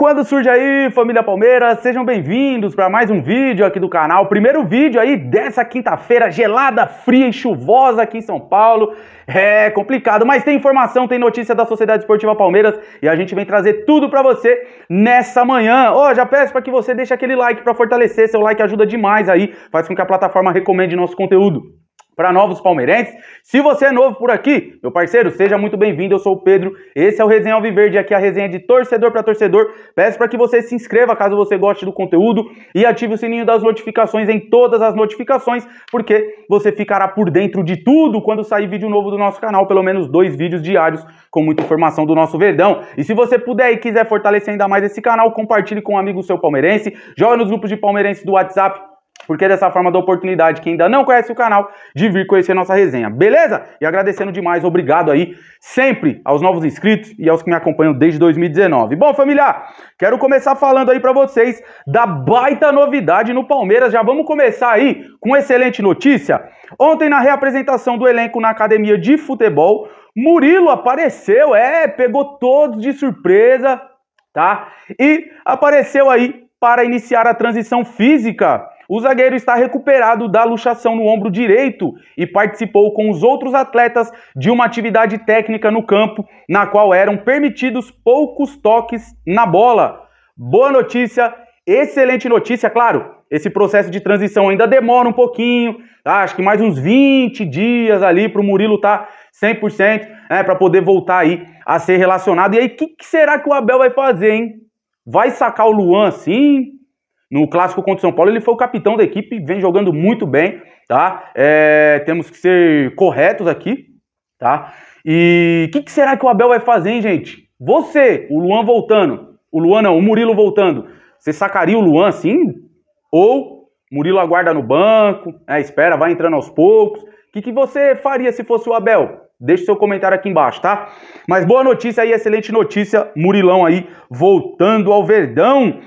Quando surge aí, família Palmeiras, sejam bem-vindos para mais um vídeo aqui do canal. Primeiro vídeo aí dessa quinta-feira gelada, fria e chuvosa aqui em São Paulo. É complicado, mas tem informação, tem notícia da Sociedade Esportiva Palmeiras e a gente vem trazer tudo para você nessa manhã. Ó, oh, já peço para que você deixe aquele like para fortalecer, seu like ajuda demais aí, faz com que a plataforma recomende nosso conteúdo para novos palmeirenses. Se você é novo por aqui, meu parceiro, seja muito bem-vindo. Eu sou o Pedro. Esse é o Resenha Alviverde, aqui é a resenha de torcedor para torcedor. Peço para que você se inscreva caso você goste do conteúdo e ative o sininho das notificações em todas as notificações, porque você ficará por dentro de tudo quando sair vídeo novo do nosso canal, pelo menos dois vídeos diários com muita informação do nosso Verdão. E se você puder e quiser fortalecer ainda mais esse canal, compartilhe com um amigo seu palmeirense, joga nos grupos de palmeirense do WhatsApp porque é dessa forma dá oportunidade quem ainda não conhece o canal de vir conhecer nossa resenha, beleza? E agradecendo demais, obrigado aí sempre aos novos inscritos e aos que me acompanham desde 2019. Bom, família, quero começar falando aí para vocês da baita novidade no Palmeiras. Já vamos começar aí com excelente notícia. Ontem na reapresentação do elenco na academia de futebol, Murilo apareceu, é, pegou todos de surpresa, tá? E apareceu aí para iniciar a transição física o zagueiro está recuperado da luxação no ombro direito e participou com os outros atletas de uma atividade técnica no campo, na qual eram permitidos poucos toques na bola. Boa notícia, excelente notícia, claro. Esse processo de transição ainda demora um pouquinho, tá? acho que mais uns 20 dias ali para o Murilo estar tá 100%, né, para poder voltar aí a ser relacionado. E aí, o que, que será que o Abel vai fazer, hein? Vai sacar o Luan sim? No clássico contra o São Paulo, ele foi o capitão da equipe, vem jogando muito bem, tá? É, temos que ser corretos aqui, tá? E o que, que, será que o Abel vai fazer, hein, gente? Você, o Luan voltando, o Luan não, o Murilo voltando, você sacaria o Luan sim? Ou Murilo aguarda no banco, é espera, vai entrando aos poucos. O que, que você faria se fosse o Abel? Deixe seu comentário aqui embaixo, tá? Mas boa notícia aí, excelente notícia. Murilão aí voltando ao Verdão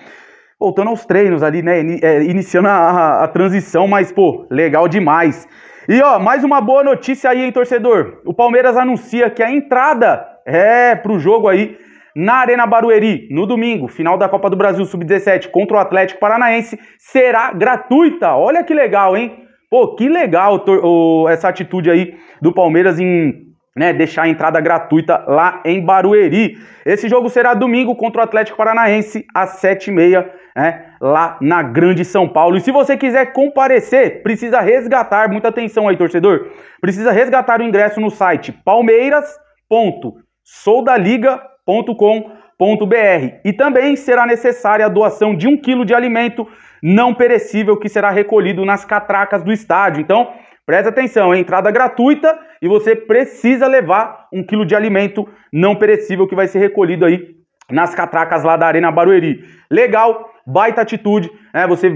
voltando aos treinos ali, né? É, iniciando a, a, a transição, mas, pô, legal demais. E ó, mais uma boa notícia aí, hein, torcedor? O Palmeiras anuncia que a entrada é pro jogo aí na Arena Barueri, no domingo, final da Copa do Brasil Sub-17 contra o Atlético Paranaense, será gratuita. Olha que legal, hein? Pô, que legal o, essa atitude aí do Palmeiras em né, deixar a entrada gratuita lá em Barueri. Esse jogo será domingo contra o Atlético Paranaense, às sete e meia né, lá na Grande São Paulo. E se você quiser comparecer, precisa resgatar, muita atenção aí, torcedor, precisa resgatar o ingresso no site palmeiras.soldaliga.com.br. E também será necessária a doação de um quilo de alimento não perecível que será recolhido nas catracas do estádio. Então, preste atenção, é entrada gratuita e você precisa levar um quilo de alimento não perecível que vai ser recolhido aí nas catracas lá da Arena Barueri. Legal baita atitude, né? Você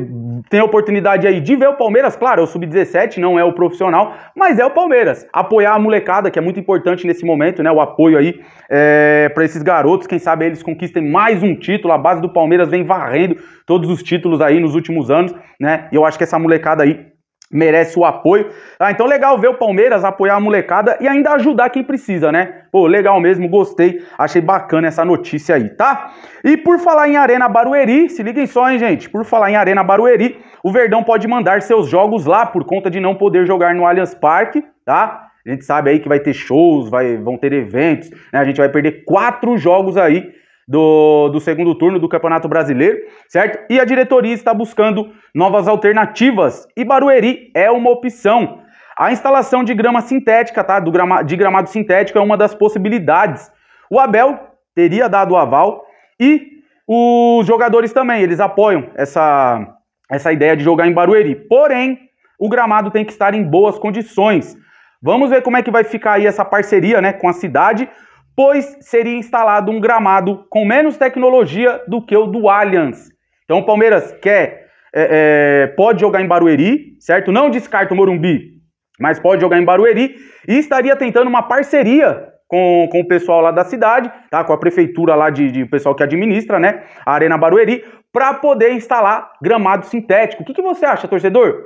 tem a oportunidade aí de ver o Palmeiras, claro, é o sub-17, não é o profissional, mas é o Palmeiras. Apoiar a molecada, que é muito importante nesse momento, né? O apoio aí é, para esses garotos, quem sabe eles conquistem mais um título. A base do Palmeiras vem varrendo todos os títulos aí nos últimos anos, né? E eu acho que essa molecada aí merece o apoio. Ah, então legal ver o Palmeiras apoiar a molecada e ainda ajudar quem precisa, né? Pô, legal mesmo, gostei, achei bacana essa notícia aí, tá? E por falar em Arena Barueri, se liguem só, hein, gente? Por falar em Arena Barueri, o Verdão pode mandar seus jogos lá por conta de não poder jogar no Allianz Parque, tá? A gente sabe aí que vai ter shows, vai, vão ter eventos, né? A gente vai perder quatro jogos aí do, do segundo turno do Campeonato Brasileiro, certo? E a diretoria está buscando novas alternativas e Barueri é uma opção. A instalação de grama sintética, tá? Do grama, de gramado sintético é uma das possibilidades. O Abel teria dado o aval e os jogadores também, eles apoiam essa, essa ideia de jogar em Barueri. Porém, o gramado tem que estar em boas condições. Vamos ver como é que vai ficar aí essa parceria, né, com a cidade pois seria instalado um gramado com menos tecnologia do que o do Allianz. Então o Palmeiras quer, é, é, pode jogar em Barueri, certo? Não descarta o Morumbi, mas pode jogar em Barueri e estaria tentando uma parceria com, com o pessoal lá da cidade, tá? Com a prefeitura lá de, de pessoal que administra, né? A Arena Barueri, para poder instalar gramado sintético. O que, que você acha, torcedor? O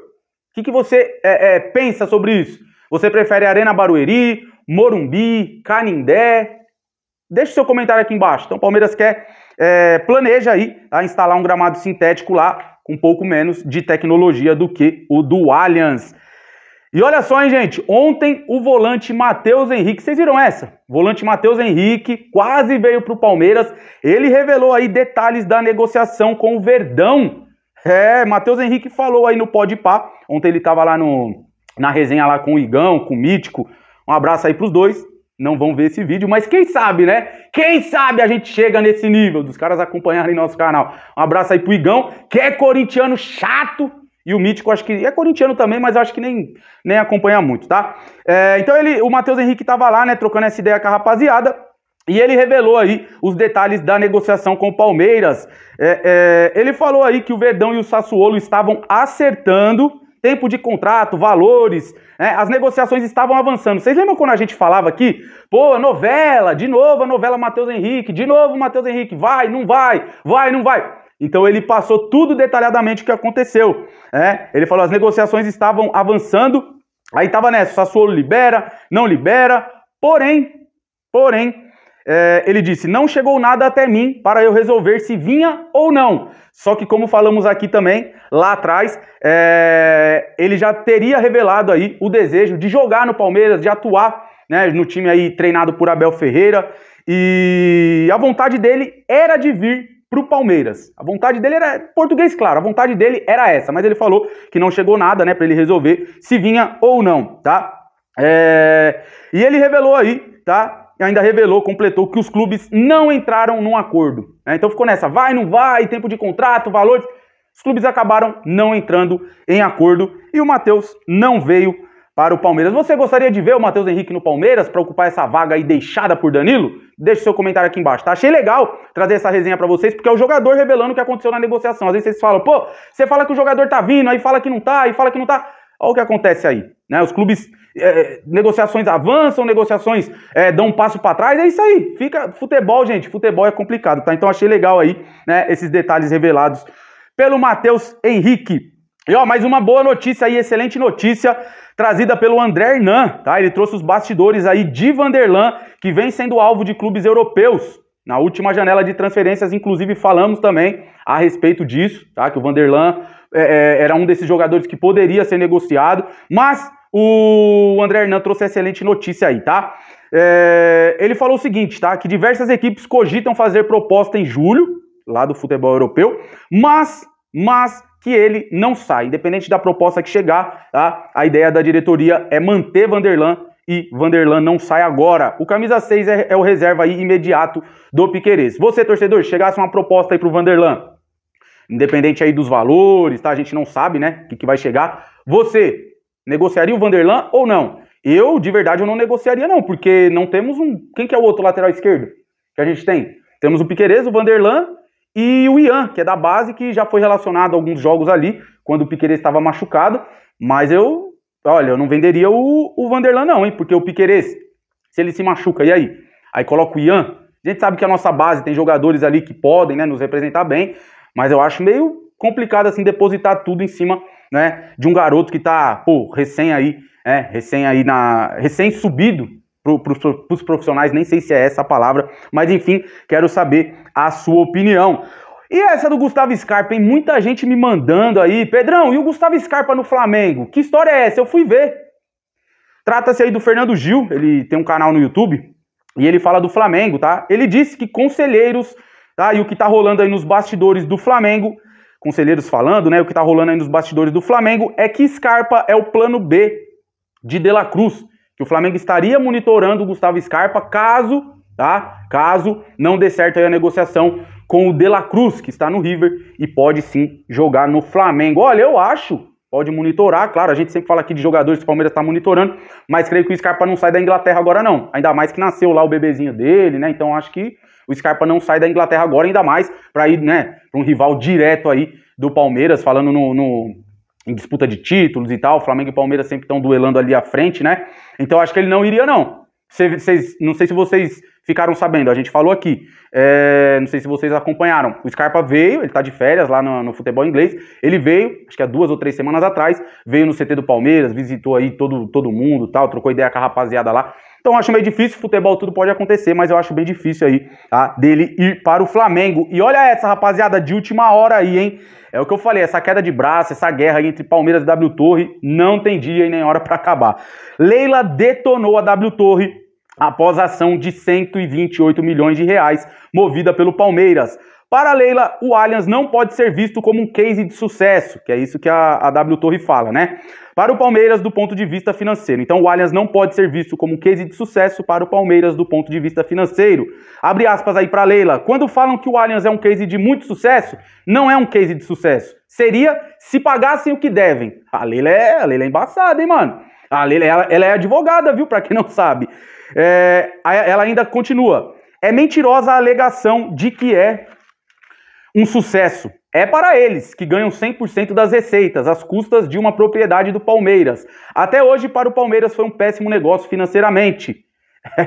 que, que você é, é, pensa sobre isso? Você prefere Arena Barueri, Morumbi, Canindé? Deixe seu comentário aqui embaixo. Então, o Palmeiras quer, é, planeja aí a tá? instalar um gramado sintético lá, com um pouco menos de tecnologia do que o do Allianz. E olha só, hein, gente. Ontem o volante Matheus Henrique, vocês viram essa? volante Matheus Henrique quase veio para o Palmeiras. Ele revelou aí detalhes da negociação com o Verdão. É, Matheus Henrique falou aí no Pode Pá. Ontem ele estava lá no, na resenha lá com o Igão, com o Mítico. Um abraço aí para os dois não vão ver esse vídeo, mas quem sabe, né? Quem sabe a gente chega nesse nível dos caras acompanharem nosso canal. Um abraço aí pro Igão, que é corintiano chato, e o Mítico acho que é corintiano também, mas acho que nem, nem acompanha muito, tá? É, então ele, o Matheus Henrique tava lá, né, trocando essa ideia com a rapaziada, e ele revelou aí os detalhes da negociação com o Palmeiras. É, é, ele falou aí que o Verdão e o Sassuolo estavam acertando tempo de contrato, valores, né? as negociações estavam avançando. Vocês lembram quando a gente falava aqui? Pô, a novela, de novo a novela Matheus Henrique, de novo Matheus Henrique, vai, não vai, vai, não vai. Então ele passou tudo detalhadamente o que aconteceu. Né? Ele falou: as negociações estavam avançando, aí estava nessa, Sassuolo libera, não libera, porém, porém, é, ele disse: Não chegou nada até mim para eu resolver se vinha ou não. Só que, como falamos aqui também, lá atrás, é, ele já teria revelado aí o desejo de jogar no Palmeiras, de atuar né, no time aí treinado por Abel Ferreira. E a vontade dele era de vir para o Palmeiras. A vontade dele era é português, claro. A vontade dele era essa, mas ele falou que não chegou nada, né, para ele resolver se vinha ou não, tá? É... E ele revelou aí, tá? Ainda revelou, completou que os clubes não entraram num acordo. Né? Então ficou nessa, vai, não vai, tempo de contrato, valores. Os clubes acabaram não entrando em acordo e o Matheus não veio para o Palmeiras. Você gostaria de ver o Matheus Henrique no Palmeiras para ocupar essa vaga aí deixada por Danilo? Deixe seu comentário aqui embaixo, tá? Achei legal trazer essa resenha para vocês, porque é o jogador revelando o que aconteceu na negociação. Às vezes vocês falam, pô, você fala que o jogador tá vindo, aí fala que não tá, aí fala que não tá. Olha o que acontece aí, né? Os clubes, é, é negociações avançam, negociações é, dão um passo para trás, é isso aí. Fica futebol, gente, futebol é complicado, tá? Então achei legal aí, né, esses detalhes revelados pelo Matheus Henrique. E ó, mais uma boa notícia aí, excelente notícia trazida pelo André Hernan, tá? Ele trouxe os bastidores aí de Vanderlan, que vem sendo alvo de clubes europeus. Na última janela de transferências, inclusive, falamos também a respeito disso, tá? Que o Vanderlan é, é era um desses jogadores que poderia ser negociado, mas o André Hernan trouxe excelente notícia aí, tá? É, ele falou o seguinte, tá? Que diversas equipes cogitam fazer proposta em julho, lá do futebol europeu, mas, mas que ele não sai. Independente da proposta que chegar, tá? a ideia da diretoria é manter Vanderlan e Vanderlan não sai agora. O camisa 6 é, é o reserva aí imediato do Piquerez. Você, torcedor, chegasse uma proposta aí pro Vanderlan, independente aí dos valores, tá? A gente não sabe, né, o que, que vai chegar. Você negociaria o Vanderlan ou não? Eu, de verdade, eu não negociaria não, porque não temos um... Quem que é o outro lateral esquerdo que a gente tem? Temos o Piquerez, o Vanderlan e o Ian, que é da base, que já foi relacionado a alguns jogos ali, quando o Piqueires estava machucado. Mas eu, olha, eu não venderia o, o Vanderlan não, hein? Porque o Piqueires, se ele se machuca, e aí? Aí coloca o Ian. A gente sabe que a nossa base tem jogadores ali que podem né, nos representar bem, mas eu acho meio complicado assim depositar tudo em cima né, de um garoto que tá, pô, recém aí, né, recém aí na. recém subido para os profissionais, nem sei se é essa a palavra, mas enfim, quero saber a sua opinião. E essa do Gustavo Scarpa, hein? Muita gente me mandando aí, Pedrão, e o Gustavo Scarpa no Flamengo? Que história é essa? Eu fui ver. Trata-se aí do Fernando Gil, ele tem um canal no YouTube e ele fala do Flamengo, tá? Ele disse que conselheiros, tá? E o que tá rolando aí nos bastidores do Flamengo, conselheiros falando, né? O que tá rolando aí nos bastidores do Flamengo é que Scarpa é o plano B de De La Cruz que o Flamengo estaria monitorando o Gustavo Scarpa caso, tá? Caso não dê certo aí a negociação com o De La Cruz, que está no River e pode sim jogar no Flamengo. Olha, eu acho, pode monitorar, claro, a gente sempre fala aqui de jogadores que o Palmeiras está monitorando, mas creio que o Scarpa não sai da Inglaterra agora não. Ainda mais que nasceu lá o bebezinho dele, né? Então acho que o Scarpa não sai da Inglaterra agora, ainda mais para ir, né, para um rival direto aí do Palmeiras, falando no, no em disputa de títulos e tal. Flamengo e Palmeiras sempre estão duelando ali à frente, né? Então acho que ele não iria, não. Vocês, não sei se vocês ficaram sabendo, a gente falou aqui. É, não sei se vocês acompanharam. O Scarpa veio, ele tá de férias lá no, no, futebol inglês. Ele veio, acho que há duas ou três semanas atrás, veio no CT do Palmeiras, visitou aí todo, todo mundo tal, trocou ideia com a rapaziada lá. Então eu acho meio difícil, futebol tudo pode acontecer, mas eu acho bem difícil aí tá, dele ir para o Flamengo. E olha essa, rapaziada, de última hora aí, hein? É o que eu falei, essa queda de braço, essa guerra entre Palmeiras e W Torre, não tem dia e nem hora para acabar. Leila detonou a W Torre após a ação de 128 milhões de reais movida pelo Palmeiras. Para Leila, o Allianz não pode ser visto como um case de sucesso, que é isso que a, a W Torre fala, né? Para o Palmeiras, do ponto de vista financeiro. Então, o Allianz não pode ser visto como um case de sucesso para o Palmeiras, do ponto de vista financeiro. Abre aspas aí para Leila. Quando falam que o Allianz é um case de muito sucesso, não é um case de sucesso. Seria se pagassem o que devem. A Leila é, a Leila é embaçada, hein, mano? A Leila, ela, ela é advogada, viu? Para quem não sabe. É, ela ainda continua. É mentirosa a alegação de que é um sucesso. É para eles, que ganham 100% das receitas, às custas de uma propriedade do Palmeiras. Até hoje, para o Palmeiras, foi um péssimo negócio financeiramente.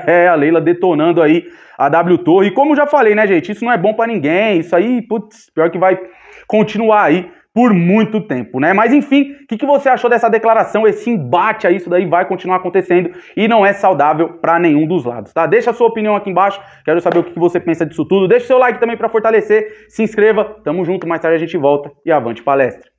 É, a Leila detonando aí a W Torre. E como já falei, né, gente? Isso não é bom para ninguém. Isso aí, putz, pior que vai continuar aí por muito tempo, né? Mas enfim, o que, que, você achou dessa declaração? Esse embate a isso daí vai continuar acontecendo e não é saudável para nenhum dos lados, tá? Deixa a sua opinião aqui embaixo, quero saber o que, que você pensa disso tudo. Deixa o seu like também para fortalecer, se inscreva, tamo junto, mais tarde a gente volta e avante palestra.